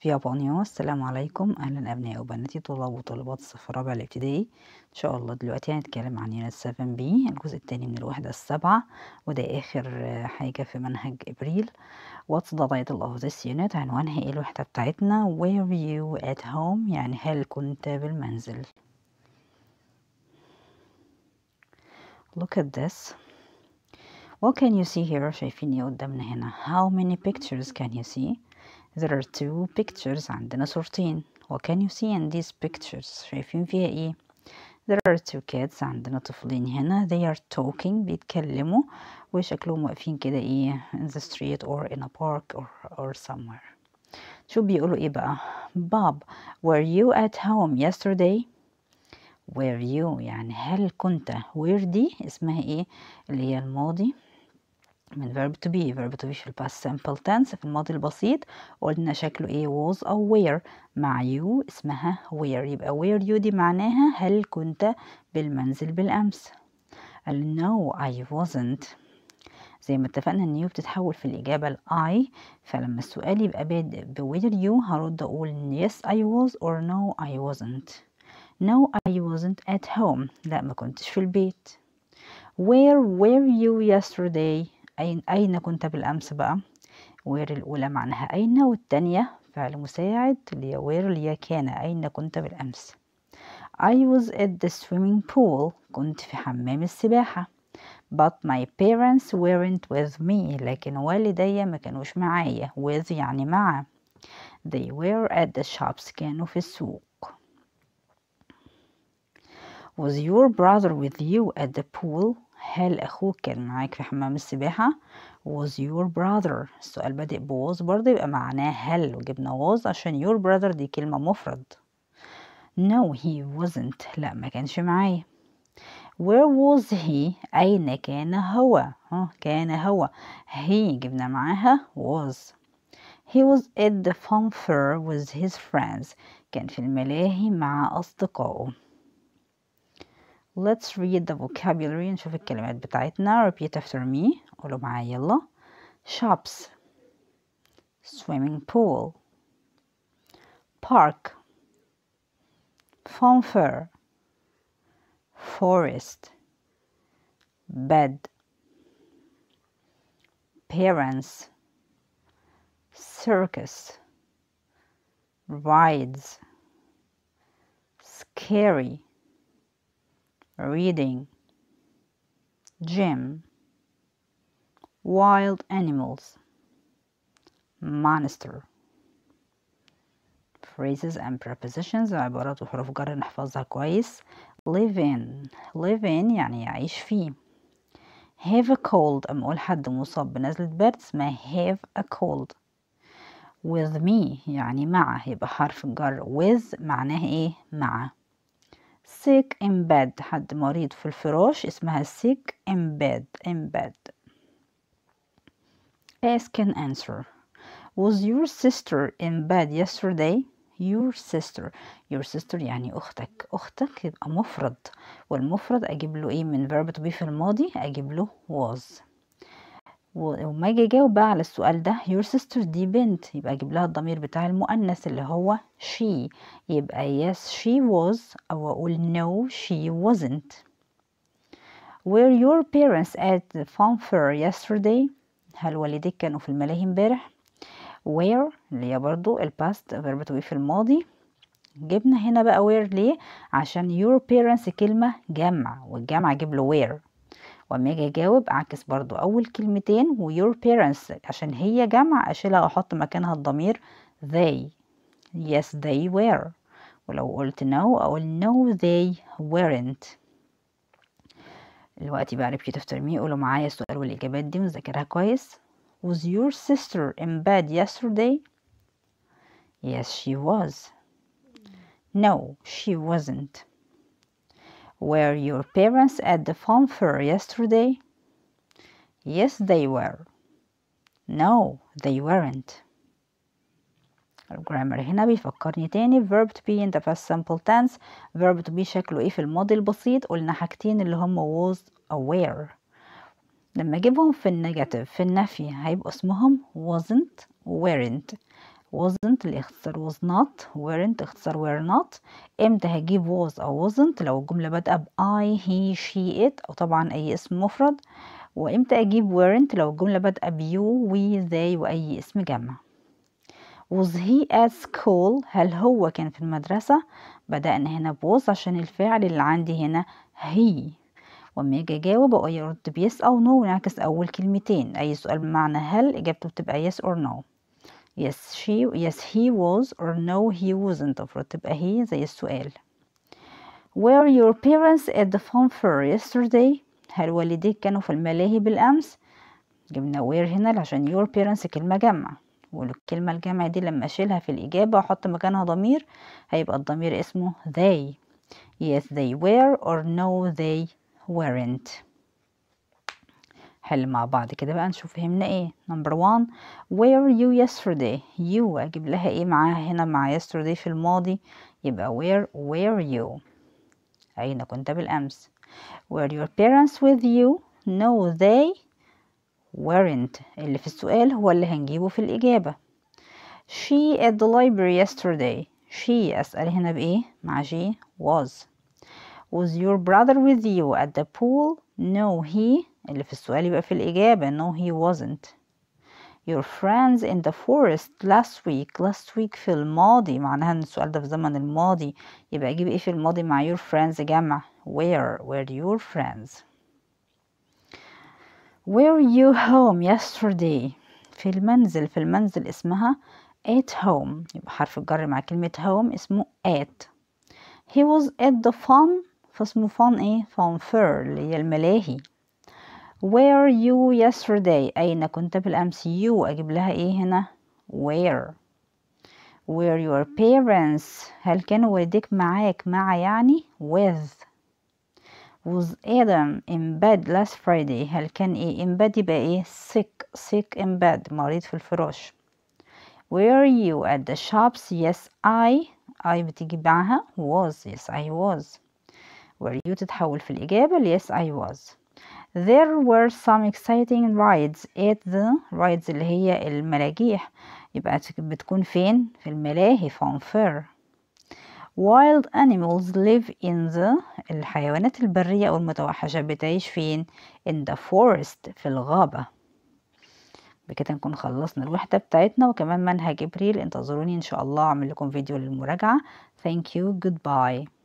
في يابانيا السلام عليكم أهلا أبنائي وبناتي طلاب وطالبات الصف الرابع الابتدائي إن شاء الله دلوقتي هنتكلم عن يونت 7 بي الجزء التاني من الوحدة السابعة وده آخر حاجة في منهج إبريل واتس ذا تايتل اوف this unit عنوانها إيه الوحدة بتاعتنا وير you at home يعني هل كنت بالمنزل Look at this What can you see here شايفين إيه قدامنا هنا How many pictures can you see there are two pictures عندنا صورتين what can you see in these pictures شايفين فيها ايه there are two kids عندنا طفلين هنا they are talking بيتكلموا وشكلهم واقفين كده ايه in the street or in a park or, or somewhere شو بيقولوا ايه بقى Bob were you at home yesterday were you يعني هل كنت were دي اسمها ايه اللي هي الماضي من verb to be verb to be في past simple tense في الماضي البسيط قلنا شكله ايه was أو were مع you اسمها where يبقى where you دي معناها هل كنت بالمنزل بالأمس قال no I wasn't زي ما اتفقنا ان يو بتتحول في الإجابة ل I فلما السؤال يبقى بادئ ب where you هرد أقول yes I was or no I wasn't no I wasn't at home لا ما كنتش في البيت where were you yesterday أين, أين كنت بالأمس بقى وير الأولى معناها أين والتانية فعل مساعد اللي وير اللي كان أين كنت بالأمس I was at the swimming pool كنت في حمام السباحة but my parents weren't with me لكن والدي ما كانوش معايا with يعني مع they were at the shops كانوا في السوق was your brother with you at the pool هل أخوك كان معاك في حمام السباحة was your brother السؤال بادئ ب was برضه يبقى معناه هل وجبنا was عشان your brother دي كلمة مفرد no he wasn't لا ما كانش معايا where was he أين كان هو كان هو he جبنا معاها was he was at the fun fair with his friends كان في الملاهي مع أصدقائه let's read the vocabulary نشوف الكلمات بتاعتنا repeat after me قولوا معايا يلا shops swimming pool park funfair forest bed parents circus rides scary reading, gym, wild animals, monster. Phrases and prepositions عبارات وحروف جر نحفظها كويس live in live in يعني يعيش فيه have a cold أما أقول حد مصاب بنزلة برد اسمها have a cold with me يعني مع يبقى حرف الجر with معناه ايه مع سيك ان باد حد مريض في الفراش اسمها سيك ان باد ان باد ask and answer was your sister in bed yesterday your sister your sister يعني أختك أختك يبقى مفرد والمفرد أجيب له إيه من verb to be في الماضي أجيب له was وما اجي اجاوب بقى على السؤال ده your sister دي بنت يبقى اجيب لها الضمير بتاع المؤنث اللي هو she يبقى yes she was او اقول no she wasn't were your parents at the fun fair yesterday هل والديك كانوا في الملاهي امبارح where اللي هي برضو الباست verb to be في الماضي جبنا هنا بقى where ليه عشان your parents كلمة جمع والجمع جيب له where واما اجي اجاوب اعكس برضو اول كلمتين ويور parents عشان هي جمع اشيلها واحط مكانها الضمير they yes they were ولو قلت no اقول no they weren't دلوقتي بقى ريبيت افتر مي قولوا معايا السؤال والاجابات دي ونذاكرها كويس was your sister in bed yesterday yes she was no she wasn't Were your parents at the farm fair yesterday? Yes, they were. No, they weren't. الجرامر هنا بيفكرني تاني verb to be in the past simple tense verb to be شكله ايه في الماضي البسيط قلنا حاجتين اللي هم was aware لما اجيبهم في النيجاتيف في النفي هيبقوا اسمهم wasn't weren't wasn't الاختصار was not weren't اختصار were not امتى هجيب was او wasn't لو الجملة بادئة ب I he she it أو طبعا أي اسم مفرد وامتى أجيب weren't لو الجملة بادئة ب you we they وأي اسم جمع was he at school هل هو كان في المدرسة بدأنا هنا ب was عشان الفعل اللي عندي هنا he وأما أجي أجاوب أو يرد بيس أو نو ونعكس أول كلمتين أي سؤال بمعنى هل إجابته بتبقى yes or no yes she yes he was or no he wasn't أفرض تبقى هي زي السؤال were your parents at the fun fair yesterday هل والديك كانوا في الملاهي بالأمس جبنا وير هنا عشان your parents كلمة جمع والكلمة الجمع دي لما أشيلها في الإجابة وأحط مكانها ضمير هيبقى الضمير اسمه they yes they were or no they weren't نحل مع بعض كده بقى نشوف فهمنا ايه نمبر 1 where you yesterday you اجيب لها ايه معاها هنا مع yesterday في الماضي يبقى where were you اين كنت بالامس were your parents with you no they weren't اللي في السؤال هو اللي هنجيبه في الاجابه she at the library yesterday she اسال هنا بايه مع she was was your brother with you at the pool no he اللي في السؤال يبقى في الإجابة no he wasn't your friends in the forest last week last week في الماضي معناها ان السؤال ده في زمن الماضي يبقى اجيب ايه في الماضي مع your friends جمع where were your friends where you home yesterday في المنزل في المنزل اسمها at home يبقى حرف الجر مع كلمة home اسمه at he was at the fun فاسمه fun ايه fun fair اللي هي الملاهي where you yesterday أين كنت بالأمس you أجيب لها إيه هنا where Where your parents هل كانوا والديك معاك مع يعني with was Adam in bed last Friday هل كان إيه in bed يبقى إيه sick sick in bed مريض في الفراش Where you at the shops yes I I بتيجي معها was yes I was were you تتحول في الإجابة yes I was there were some exciting rides at the rides اللي هي الملاجيح يبقى بتكون فين في الملاهي فانفير wild animals live in the الحيوانات البرية أو المتوحشة بتعيش فين in the forest في الغابة بكده نكون خلصنا الوحدة بتاعتنا وكمان منهج إبريل انتظروني إن شاء الله أعمل لكم فيديو للمراجعة thank you goodbye